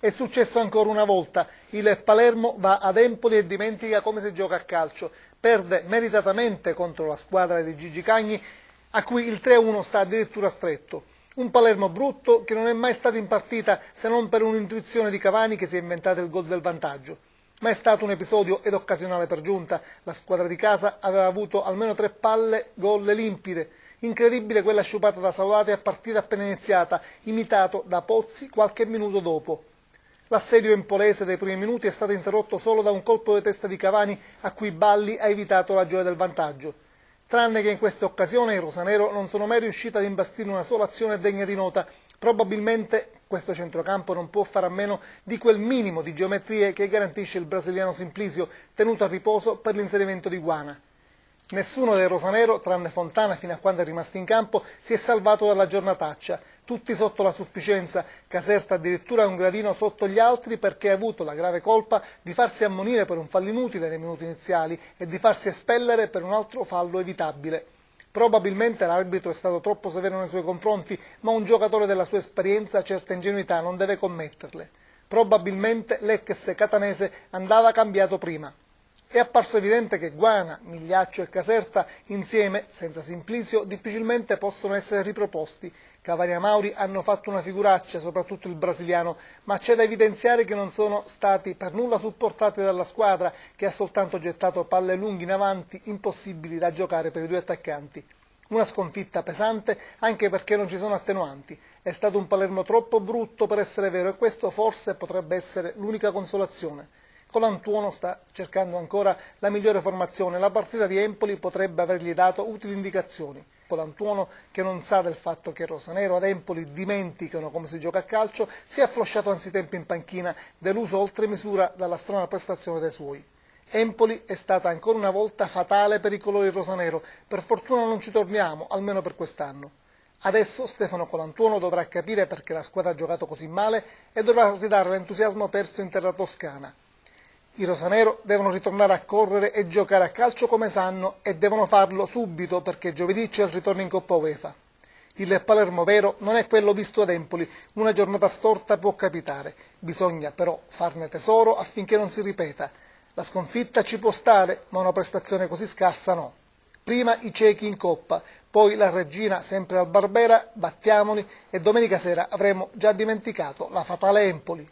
È successo ancora una volta, il Palermo va ad Empoli e dimentica come si gioca a calcio, perde meritatamente contro la squadra di Gigi Cagni a cui il 3-1 sta addirittura stretto. Un Palermo brutto che non è mai stato in partita se non per un'intuizione di Cavani che si è inventato il gol del vantaggio. Ma è stato un episodio ed occasionale per giunta. La squadra di casa aveva avuto almeno tre palle, gol limpide. Incredibile quella sciupata da Saulate a partita appena iniziata, imitato da Pozzi qualche minuto dopo. L'assedio empolese dei primi minuti è stato interrotto solo da un colpo di testa di Cavani a cui Balli ha evitato la gioia del vantaggio. Tranne che in questa occasione i rosanero non sono mai riusciti ad imbastire una sola azione degna di nota. Probabilmente questo centrocampo non può fare a meno di quel minimo di geometrie che garantisce il brasiliano Simplizio, tenuto a riposo per l'inserimento di Guana. Nessuno dei Rosanero, tranne Fontana fino a quando è rimasto in campo, si è salvato dalla giornataccia. Tutti sotto la sufficienza, Caserta addirittura un gradino sotto gli altri perché ha avuto la grave colpa di farsi ammonire per un fallo inutile nei minuti iniziali e di farsi espellere per un altro fallo evitabile. Probabilmente l'arbitro è stato troppo severo nei suoi confronti, ma un giocatore della sua esperienza certa ingenuità non deve commetterle. Probabilmente l'ex catanese andava cambiato prima. È apparso evidente che Guana, Migliaccio e Caserta, insieme, senza Simplicio, difficilmente possono essere riproposti. Cavani Mauri hanno fatto una figuraccia, soprattutto il brasiliano, ma c'è da evidenziare che non sono stati per nulla supportati dalla squadra, che ha soltanto gettato palle lunghe in avanti, impossibili da giocare per i due attaccanti. Una sconfitta pesante anche perché non ci sono attenuanti. È stato un Palermo troppo brutto per essere vero e questo forse potrebbe essere l'unica consolazione. Colantuono sta cercando ancora la migliore formazione, la partita di Empoli potrebbe avergli dato utili indicazioni. Colantuono, che non sa del fatto che Rosanero ad Empoli dimenticano come si gioca a calcio, si è afflosciato anzitempo in panchina, deluso oltre misura dalla strana prestazione dei suoi. Empoli è stata ancora una volta fatale per i colori rosanero, per fortuna non ci torniamo, almeno per quest'anno. Adesso Stefano Colantuono dovrà capire perché la squadra ha giocato così male e dovrà ridare l'entusiasmo perso in terra toscana. I rosanero devono ritornare a correre e giocare a calcio come sanno e devono farlo subito perché giovedì c'è il ritorno in Coppa UEFA. Il Palermo vero non è quello visto ad Empoli, una giornata storta può capitare, bisogna però farne tesoro affinché non si ripeta. La sconfitta ci può stare, ma una prestazione così scarsa no. Prima i ciechi in coppa, poi la regina sempre al Barbera, battiamoli e domenica sera avremo già dimenticato la fatale Empoli.